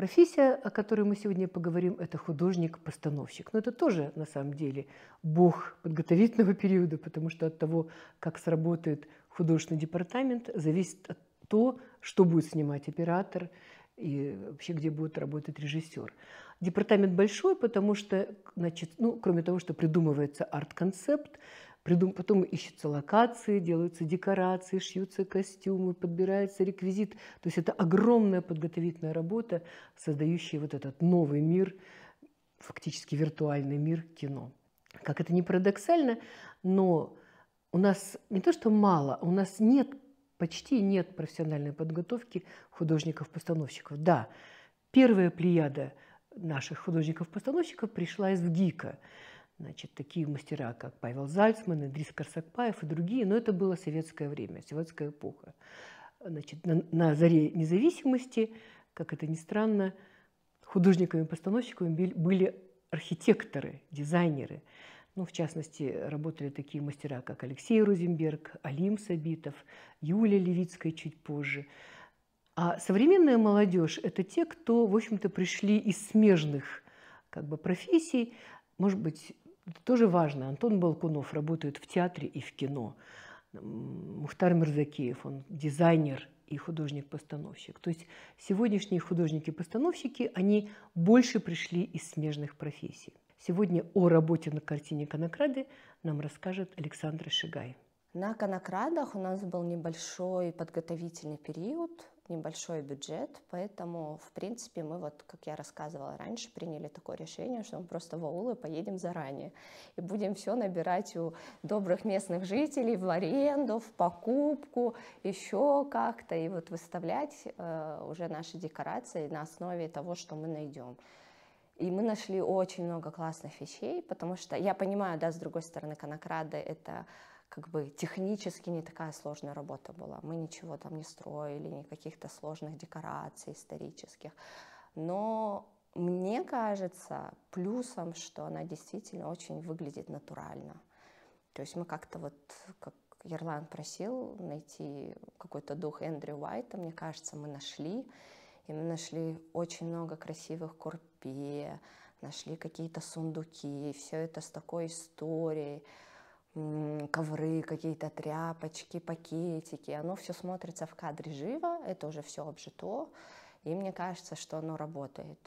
Профессия, о которой мы сегодня поговорим, это художник-постановщик. Но это тоже, на самом деле, бог подготовительного периода, потому что от того, как сработает художественный департамент, зависит от то, что будет снимать оператор и вообще где будет работать режиссер. Департамент большой, потому что, значит, ну, кроме того, что придумывается арт-концепт, Придум... Потом ищутся локации, делаются декорации, шьются костюмы, подбирается реквизит. То есть это огромная подготовительная работа, создающая вот этот новый мир, фактически виртуальный мир кино. Как это не парадоксально, но у нас не то что мало, у нас нет, почти нет профессиональной подготовки художников-постановщиков. Да, первая плеяда наших художников-постановщиков пришла из ГИКа значит, такие мастера, как Павел Зальцман, Идрис Корсакпаев и другие, но это было советское время, советская эпоха. Значит, на, на заре независимости, как это ни странно, художниками-постановщиками были архитекторы, дизайнеры. Ну, в частности, работали такие мастера, как Алексей Розенберг, Алим Сабитов, Юлия Левицкая чуть позже. А современная молодежь – это те, кто, в общем-то, пришли из смежных как бы, профессий, может быть, это тоже важно. Антон Балкунов работает в театре и в кино. Мухтар Мирзакеев, он дизайнер и художник-постановщик. То есть сегодняшние художники-постановщики, они больше пришли из смежных профессий. Сегодня о работе на картине Конокрады нам расскажет Александра Шигай. На конокрадах у нас был небольшой подготовительный период, небольшой бюджет, поэтому, в принципе, мы вот, как я рассказывала раньше, приняли такое решение, что мы просто в аулы поедем заранее и будем все набирать у добрых местных жителей в аренду, в покупку, еще как-то, и вот выставлять э, уже наши декорации на основе того, что мы найдем. И мы нашли очень много классных вещей, потому что я понимаю, да, с другой стороны, конокрады — это как бы технически не такая сложная работа была. Мы ничего там не строили, никаких-то сложных декораций исторических. Но мне кажется плюсом, что она действительно очень выглядит натурально. То есть мы как-то вот, как Ерлан просил, найти какой-то дух Эндрю Уайта, мне кажется, мы нашли. И мы нашли очень много красивых курпе, нашли какие-то сундуки, все это с такой историей ковры, какие-то тряпочки, пакетики. Оно все смотрится в кадре живо, это уже все обжито, и мне кажется, что оно работает.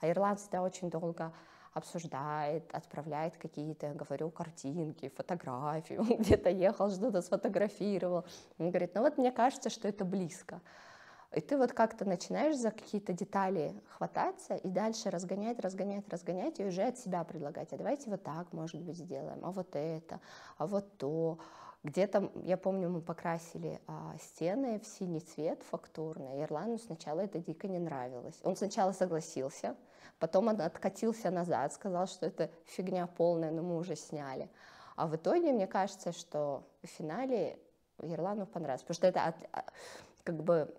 А ирландцы да, очень долго обсуждает, отправляет какие-то, говорю, картинки, фотографию, где-то ехал, что-то сфотографировал. Он говорит, ну вот мне кажется, что это близко. И ты вот как-то начинаешь за какие-то детали хвататься и дальше разгонять, разгонять, разгонять, и уже от себя предлагать. А давайте вот так, может быть, сделаем, а вот это, а вот то. Где-то, я помню, мы покрасили а, стены в синий цвет фактурный. Ирлану сначала это дико не нравилось. Он сначала согласился, потом он откатился назад, сказал, что это фигня полная, но мы уже сняли. А в итоге, мне кажется, что в финале Ерлану понравилось, потому что это от, а, как бы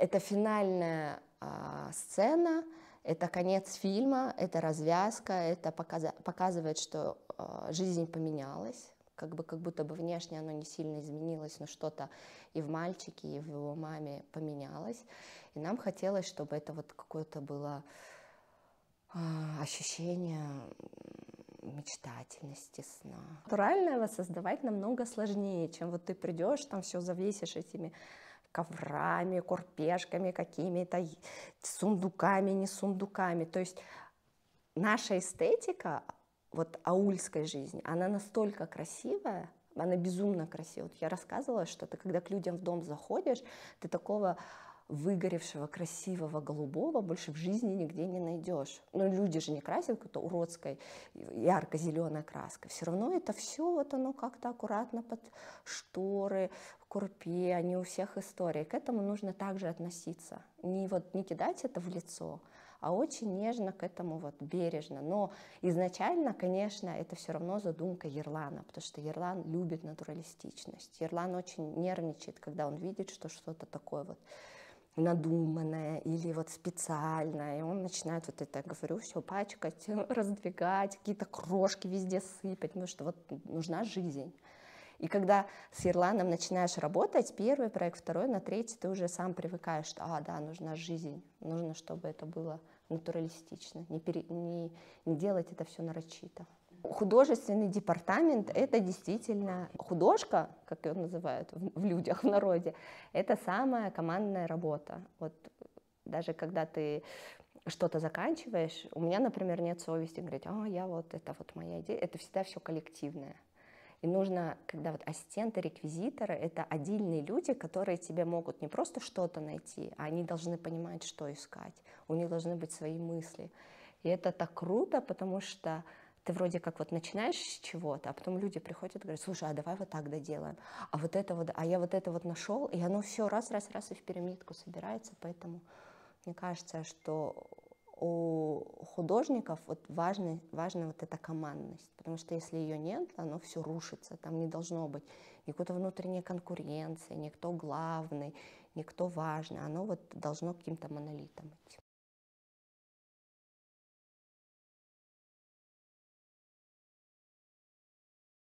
это финальная э, сцена, это конец фильма, это развязка, это показа показывает, что э, жизнь поменялась, как, бы, как будто бы внешне оно не сильно изменилось, но что-то и в мальчике, и в его маме поменялось. И нам хотелось, чтобы это вот какое-то было э, ощущение мечтательности сна. Натуральное создавать намного сложнее, чем вот ты придешь, там все завесишь этими коврами, курпешками какими-то, сундуками, не сундуками. То есть наша эстетика вот аульской жизни, она настолько красивая, она безумно красивая. Вот я рассказывала, что ты когда к людям в дом заходишь, ты такого выгоревшего, красивого, голубого больше в жизни нигде не найдешь. Но ну, люди же не красят какой-то уродской ярко-зеленой краской. Все равно это все вот оно как-то аккуратно под шторы, в курпе, они у всех истории. К этому нужно также относиться. Не, вот, не кидать это в лицо, а очень нежно к этому вот бережно. Но изначально, конечно, это все равно задумка Ерлана, потому что Ерлан любит натуралистичность. Ерлан очень нервничает, когда он видит, что что-то такое вот надуманное или вот специальное. И он начинает вот это, я говорю, все пачкать, раздвигать, какие-то крошки везде сыпать, потому что вот нужна жизнь. И когда с Ирландом начинаешь работать, первый проект, второй, на третий ты уже сам привыкаешь, что, а, да, нужна жизнь, нужно, чтобы это было натуралистично, не, пере... не... не делать это все нарочито. Художественный департамент — это действительно художка, как ее называют в людях, в народе. Это самая командная работа. Вот даже когда ты что-то заканчиваешь, у меня, например, нет совести говорить, а, я вот, это вот моя идея. Это всегда все коллективное. И нужно, когда вот ассистенты, реквизиторы, это отдельные люди, которые тебе могут не просто что-то найти, а они должны понимать, что искать. У них должны быть свои мысли. И это так круто, потому что ты вроде как вот начинаешь с чего-то, а потом люди приходят и говорят, слушай, а давай вот так доделаем, а вот это вот, а я вот это вот нашел, и оно все раз, раз, раз и в пирамидку собирается, поэтому мне кажется, что у художников вот важна важна вот эта командность, потому что если ее нет, оно все рушится, там не должно быть никакой внутренней конкуренции, никто главный, никто важный, оно вот должно каким-то монолитом идти.